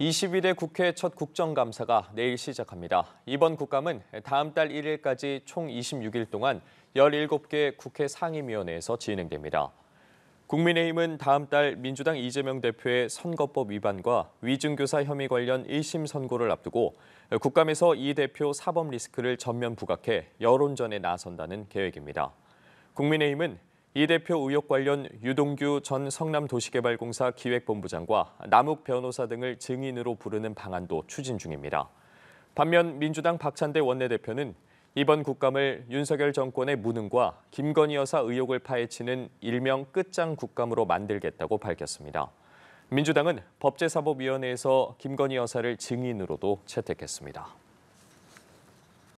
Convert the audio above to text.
2 1일 국회 첫 국정감사가 내일 시작합니다. 이번 국감은 다음 달 1일까지 총 26일 동안 17개 국회 상임위원회에서 진행됩니다. 국민의힘은 다음 달 민주당 이재명 대표의 선거법 위반과 위증교사 혐의 관련 1심 선고를 앞두고 국감에서 이 대표 사법 리스크를 전면 부각해 여론전에 나선다는 계획입니다. 국민의힘은 이 대표 의혹 관련 유동규 전 성남도시개발공사 기획본부장과 남욱 변호사 등을 증인으로 부르는 방안도 추진 중입니다. 반면 민주당 박찬대 원내대표는 이번 국감을 윤석열 정권의 무능과 김건희 여사 의혹을 파헤치는 일명 끝장 국감으로 만들겠다고 밝혔습니다. 민주당은 법제사법위원회에서 김건희 여사를 증인으로도 채택했습니다.